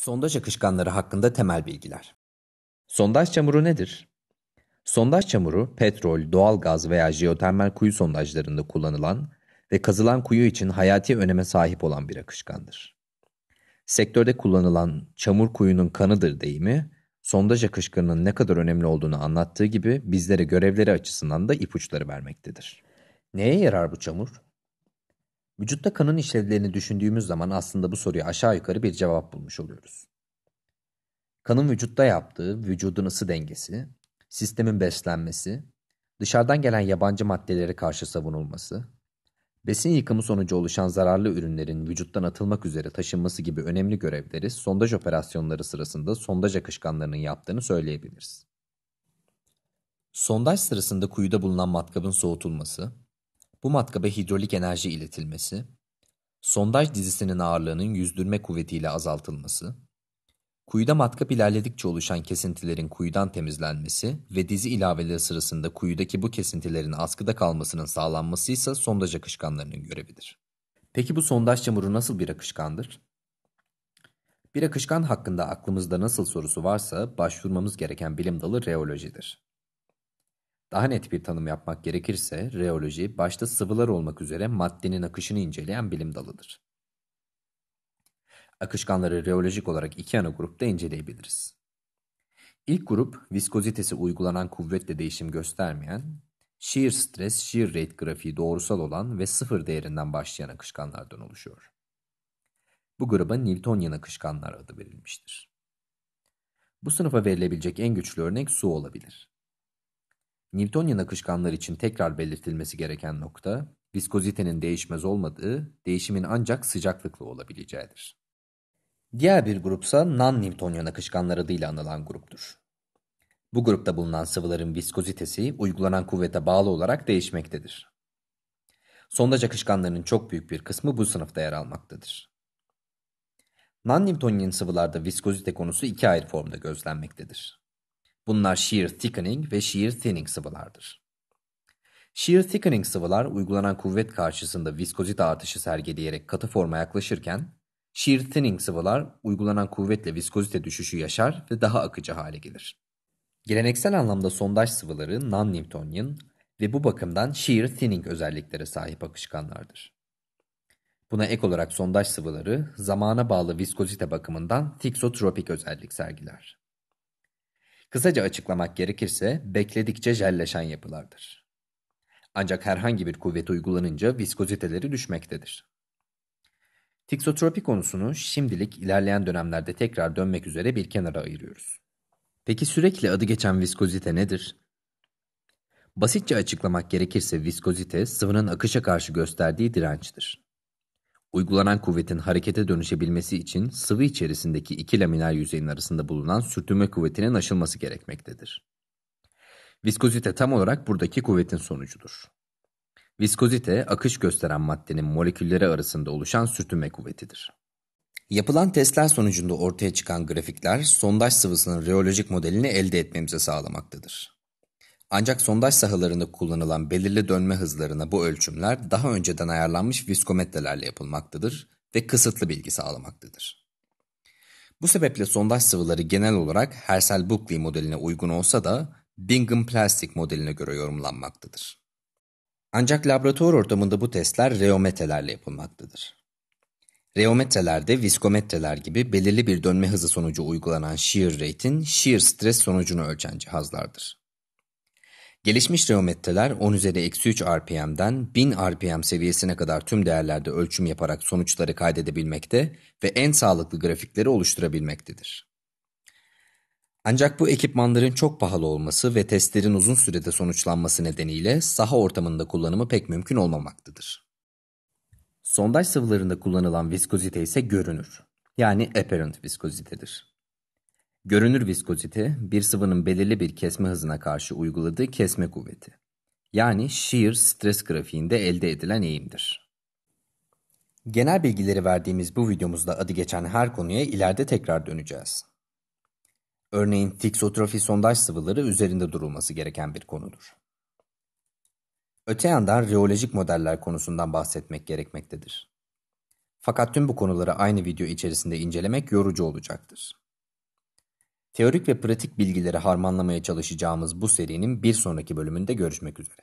Sondaj akışkanları hakkında temel bilgiler. Sondaj çamuru nedir? Sondaj çamuru petrol, doğalgaz veya jeotermal kuyu sondajlarında kullanılan ve kazılan kuyu için hayati öneme sahip olan bir akışkandır. Sektörde kullanılan çamur kuyunun kanıdır deyimi, sondaj akışkanının ne kadar önemli olduğunu anlattığı gibi bizlere görevleri açısından da ipuçları vermektedir. Neye yarar bu çamur? Vücutta kanın işlevlerini düşündüğümüz zaman aslında bu soruya aşağı yukarı bir cevap bulmuş oluyoruz. Kanın vücutta yaptığı vücudun ısı dengesi, sistemin beslenmesi, dışarıdan gelen yabancı maddelere karşı savunulması, besin yıkımı sonucu oluşan zararlı ürünlerin vücuttan atılmak üzere taşınması gibi önemli görevleri sondaj operasyonları sırasında sondaj akışkanlarının yaptığını söyleyebiliriz. Sondaj sırasında kuyuda bulunan matkabın soğutulması, bu matkabe hidrolik enerji iletilmesi, sondaj dizisinin ağırlığının yüzdürme kuvvetiyle azaltılması, kuyuda matkap ilerledikçe oluşan kesintilerin kuyudan temizlenmesi ve dizi ilaveleri sırasında kuyudaki bu kesintilerin askıda kalmasının sağlanması ise sondaj akışkanlarının görevidir. Peki bu sondaj çamuru nasıl bir akışkandır? Bir akışkan hakkında aklımızda nasıl sorusu varsa başvurmamız gereken bilim dalı reolojidir. Daha net bir tanım yapmak gerekirse reoloji başta sıvılar olmak üzere maddenin akışını inceleyen bilim dalıdır. Akışkanları reolojik olarak iki ana grupta inceleyebiliriz. İlk grup viskozitesi uygulanan kuvvetle değişim göstermeyen, shear stress shear rate grafiği doğrusal olan ve sıfır değerinden başlayan akışkanlardan oluşuyor. Bu gruba Newtonian akışkanlar adı verilmiştir. Bu sınıfa verilebilecek en güçlü örnek su olabilir. Newtonian akışkanlar için tekrar belirtilmesi gereken nokta, viskozitenin değişmez olmadığı, değişimin ancak sıcaklıkla olabileceğidir. Diğer bir grupsa non-Newtonian akışkanlar adıyla anılan gruptur. Bu grupta bulunan sıvıların viskozitesi uygulanan kuvvete bağlı olarak değişmektedir. Sondaj akışkanlarının çok büyük bir kısmı bu sınıfta yer almaktadır. Non-Newtonian sıvılarda viskozite konusu iki ayrı formda gözlenmektedir. Bunlar shear thickening ve shear thinning sıvılardır. Shear thickening sıvılar uygulanan kuvvet karşısında viskozite artışı sergileyerek katı forma yaklaşırken, shear thinning sıvılar uygulanan kuvvetle viskozite düşüşü yaşar ve daha akıcı hale gelir. Geleneksel anlamda sondaj sıvıları non-Newtonian ve bu bakımdan shear thinning özelliklere sahip akışkanlardır. Buna ek olarak sondaj sıvıları zamana bağlı viskozite bakımından tiksotropik özellik sergiler. Kısaca açıklamak gerekirse bekledikçe jelleşen yapılardır. Ancak herhangi bir kuvvet uygulanınca viskoziteleri düşmektedir. Tiksotropi konusunu şimdilik ilerleyen dönemlerde tekrar dönmek üzere bir kenara ayırıyoruz. Peki sürekli adı geçen viskozite nedir? Basitçe açıklamak gerekirse viskozite sıvının akışa karşı gösterdiği dirençtir. Uygulanan kuvvetin harekete dönüşebilmesi için sıvı içerisindeki iki laminer yüzeyin arasında bulunan sürtünme kuvvetinin aşılması gerekmektedir. Viskozite tam olarak buradaki kuvvetin sonucudur. Viskozite, akış gösteren maddenin molekülleri arasında oluşan sürtünme kuvvetidir. Yapılan testler sonucunda ortaya çıkan grafikler sondaj sıvısının reolojik modelini elde etmemize sağlamaktadır. Ancak sondaj sahalarında kullanılan belirli dönme hızlarına bu ölçümler daha önceden ayarlanmış viskometrelerle yapılmaktadır ve kısıtlı bilgi sağlamaktadır. Bu sebeple sondaj sıvıları genel olarak Hersel-Buckley modeline uygun olsa da Bingham Plastic modeline göre yorumlanmaktadır. Ancak laboratuvar ortamında bu testler reometrelerle yapılmaktadır. Reometrelerde viskometreler gibi belirli bir dönme hızı sonucu uygulanan shear rate'in shear stres sonucunu ölçen cihazlardır. Gelişmiş reometreler 10 üzeri eksi 3 RPM'den 1000 RPM seviyesine kadar tüm değerlerde ölçüm yaparak sonuçları kaydedebilmekte ve en sağlıklı grafikleri oluşturabilmektedir. Ancak bu ekipmanların çok pahalı olması ve testlerin uzun sürede sonuçlanması nedeniyle saha ortamında kullanımı pek mümkün olmamaktadır. Sondaj sıvılarında kullanılan viskozite ise görünür, yani apparent viskozitedir. Görünür viskozite bir sıvının belirli bir kesme hızına karşı uyguladığı kesme kuvveti. Yani shear stres grafiğinde elde edilen eğimdir. Genel bilgileri verdiğimiz bu videomuzda adı geçen her konuya ileride tekrar döneceğiz. Örneğin tiksotrofi sondaj sıvıları üzerinde durulması gereken bir konudur. Öte yandan reolojik modeller konusundan bahsetmek gerekmektedir. Fakat tüm bu konuları aynı video içerisinde incelemek yorucu olacaktır. Teorik ve pratik bilgileri harmanlamaya çalışacağımız bu serinin bir sonraki bölümünde görüşmek üzere.